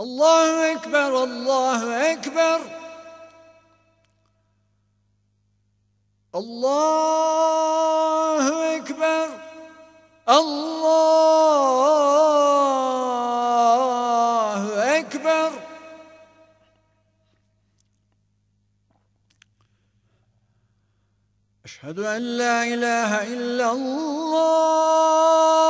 Allahu Ekber, Allahu Ekber. Allahu Ekber. Allahu Ekber. Eşhedü en la ilahe illallah.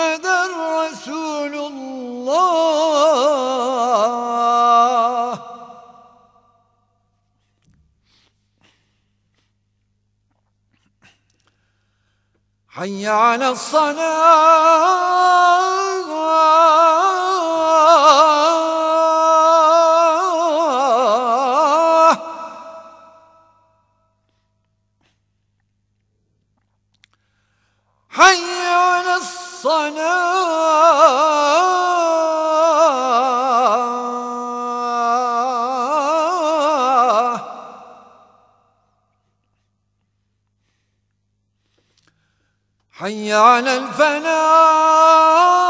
Muhammeden Resulullah Hayya ala salat الصلاة حي على الفلاح